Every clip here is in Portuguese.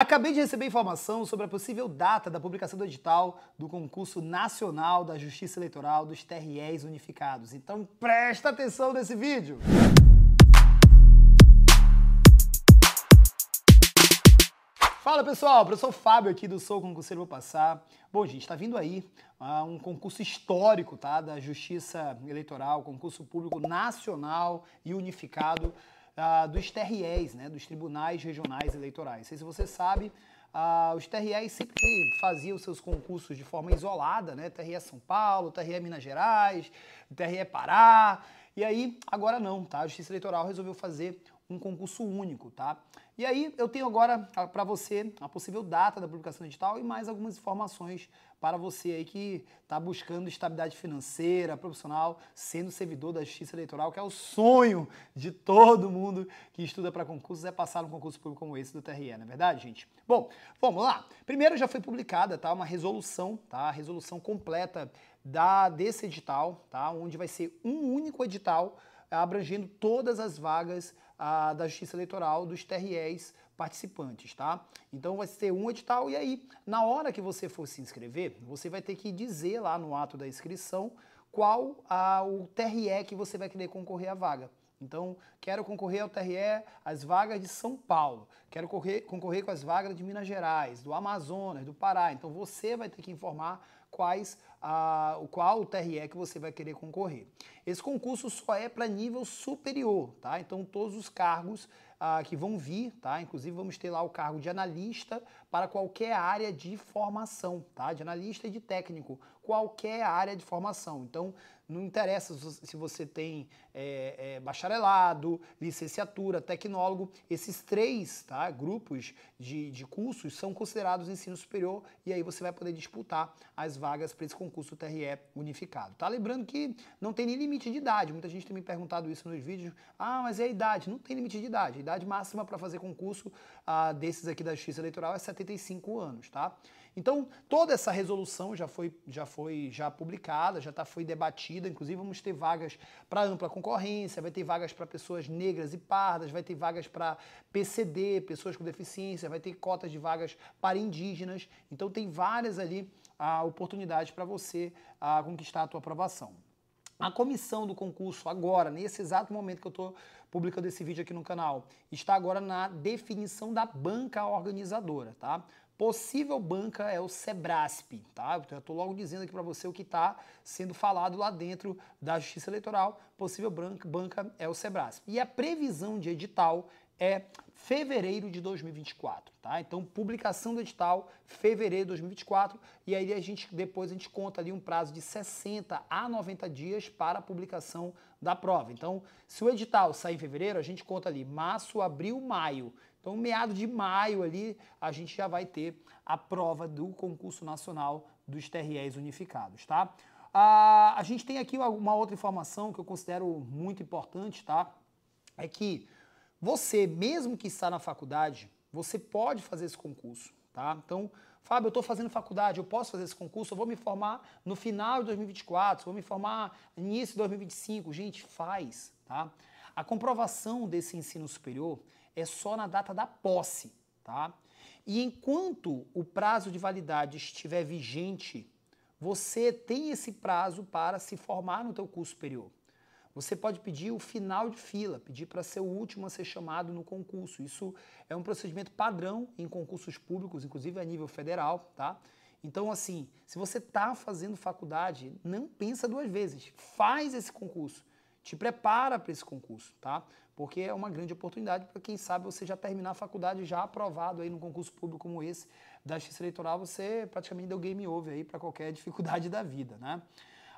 Acabei de receber informação sobre a possível data da publicação do edital do concurso nacional da Justiça Eleitoral dos TREs unificados. Então presta atenção nesse vídeo. Fala pessoal, professor Fábio aqui do Sou Concurseiro Vou Passar. Bom, gente, está vindo aí uh, um concurso histórico tá, da Justiça Eleitoral, concurso público nacional e unificado ah, dos TREs, né, dos Tribunais Regionais Eleitorais. Não sei se você sabe, ah, os TREs sempre faziam seus concursos de forma isolada, né? TRE São Paulo, TRE Minas Gerais, TRE Pará. E aí, agora não, tá? A Justiça Eleitoral resolveu fazer um concurso único, tá? E aí eu tenho agora ah, para você a possível data da publicação edital e mais algumas informações para você aí que está buscando estabilidade financeira, profissional, sendo servidor da Justiça Eleitoral, que é o sonho de todo mundo que estuda para concursos é passar um concurso público como esse do TRE, não é verdade, gente? Bom, vamos lá. Primeiro já foi publicada, tá, uma resolução, tá, a resolução completa da desse edital, tá, onde vai ser um único edital abrangendo todas as vagas ah, da Justiça Eleitoral dos TREs participantes, tá? Então vai ser um edital e aí, na hora que você for se inscrever, você vai ter que dizer lá no ato da inscrição qual ah, o TRE que você vai querer concorrer à vaga. Então, quero concorrer ao TRE as vagas de São Paulo, quero correr, concorrer com as vagas de Minas Gerais, do Amazonas, do Pará. Então, você vai ter que informar quais a, qual o TRE que você vai querer concorrer. Esse concurso só é para nível superior, tá? Então todos os cargos ah, que vão vir, tá? Inclusive vamos ter lá o cargo de analista para qualquer área de formação, tá? De analista e de técnico, qualquer área de formação. Então, não interessa se você tem é, é, bacharelado, licenciatura, tecnólogo, esses três tá, grupos de, de cursos são considerados ensino superior e aí você vai poder disputar as vagas para esse concurso TRE unificado, tá? Lembrando que não tem nem limite de idade, muita gente tem me perguntado isso nos vídeos, ah, mas é a idade, não tem limite de idade, a idade máxima para fazer concurso ah, desses aqui da Justiça Eleitoral é 70 75 anos, tá? Então, toda essa resolução já foi já foi já publicada, já tá, foi debatida, inclusive vamos ter vagas para ampla concorrência, vai ter vagas para pessoas negras e pardas, vai ter vagas para PCD, pessoas com deficiência, vai ter cotas de vagas para indígenas. Então, tem várias ali a oportunidade para você a ah, conquistar a tua aprovação. A comissão do concurso, agora, nesse exato momento que eu estou publicando esse vídeo aqui no canal, está agora na definição da banca organizadora, tá? Possível banca é o Sebrasp, tá? Então, eu estou logo dizendo aqui para você o que está sendo falado lá dentro da Justiça Eleitoral. Possível banca é o Sebrasp. E a previsão de edital é fevereiro de 2024, tá? Então, publicação do edital, fevereiro de 2024, e aí a gente depois a gente conta ali um prazo de 60 a 90 dias para a publicação da prova. Então, se o edital sair em fevereiro, a gente conta ali março, abril, maio. Então, meado de maio ali, a gente já vai ter a prova do concurso nacional dos TREs unificados, tá? Ah, a gente tem aqui uma outra informação que eu considero muito importante, tá? É que você, mesmo que está na faculdade, você pode fazer esse concurso, tá? Então, Fábio, eu estou fazendo faculdade, eu posso fazer esse concurso, eu vou me formar no final de 2024, vou me formar início de 2025. Gente, faz, tá? A comprovação desse ensino superior é só na data da posse, tá? E enquanto o prazo de validade estiver vigente, você tem esse prazo para se formar no teu curso superior. Você pode pedir o final de fila, pedir para ser o último a ser chamado no concurso. Isso é um procedimento padrão em concursos públicos, inclusive a nível federal, tá? Então, assim, se você está fazendo faculdade, não pensa duas vezes. Faz esse concurso. Te prepara para esse concurso, tá? Porque é uma grande oportunidade para quem sabe você já terminar a faculdade já aprovado aí num concurso público como esse da Justiça Eleitoral, você praticamente deu game over aí para qualquer dificuldade da vida, né?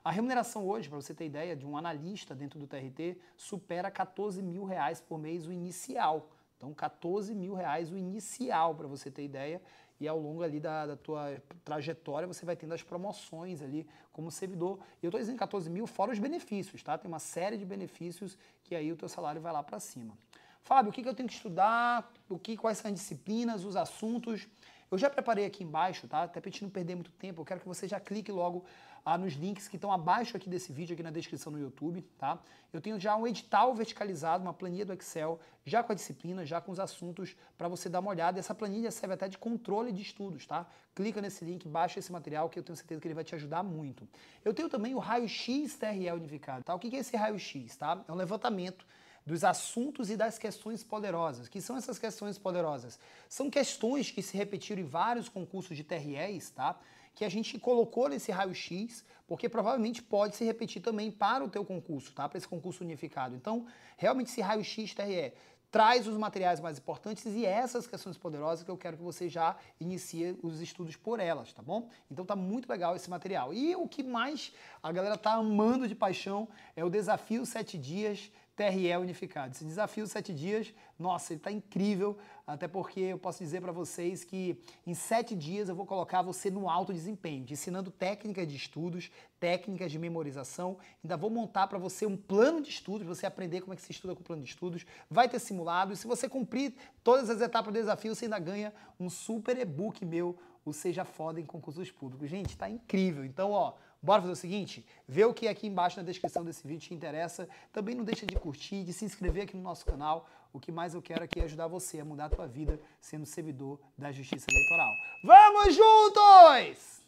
A remuneração hoje, para você ter ideia, de um analista dentro do TRT supera 14 mil reais por mês o inicial. Então, 14 mil reais o inicial, para você ter ideia. E ao longo ali da, da, tua trajetória, você vai tendo as promoções ali como servidor. E eu estou dizendo 14 mil fora os benefícios, tá? Tem uma série de benefícios que aí o teu salário vai lá para cima. Fábio, o que, que eu tenho que estudar? O que, quais são as disciplinas, os assuntos? Eu já preparei aqui embaixo, tá? Até pra gente não perder muito tempo, eu quero que você já clique logo ah, nos links que estão abaixo aqui desse vídeo, aqui na descrição no YouTube, tá? Eu tenho já um edital verticalizado, uma planilha do Excel, já com a disciplina, já com os assuntos, para você dar uma olhada. Essa planilha serve até de controle de estudos, tá? Clica nesse link, baixa esse material, que eu tenho certeza que ele vai te ajudar muito. Eu tenho também o raio-x TRE unificado, tá? O que é esse raio-x, tá? É um levantamento dos assuntos e das questões poderosas. Que são essas questões poderosas? São questões que se repetiram em vários concursos de TREs, tá? Que a gente colocou nesse raio-x, porque provavelmente pode se repetir também para o teu concurso, tá? Para esse concurso unificado. Então, realmente esse raio-x TRE traz os materiais mais importantes e é essas questões poderosas que eu quero que você já inicie os estudos por elas, tá bom? Então tá muito legal esse material. E o que mais a galera tá amando de paixão é o desafio 7 dias TRE unificado. Esse desafio sete dias, nossa, ele está incrível, até porque eu posso dizer para vocês que em sete dias eu vou colocar você no alto desempenho, te ensinando técnicas de estudos, técnicas de memorização. Ainda vou montar para você um plano de estudos, você aprender como é que se estuda com o plano de estudos. Vai ter simulado e se você cumprir todas as etapas do desafio, você ainda ganha um super e-book meu, o Seja Foda em Concursos Públicos. Gente, está incrível. Então, ó, Bora fazer o seguinte? Vê o que é aqui embaixo na descrição desse vídeo te interessa. Também não deixa de curtir, de se inscrever aqui no nosso canal. O que mais eu quero aqui é ajudar você a mudar a tua vida sendo servidor da Justiça Eleitoral. Vamos juntos!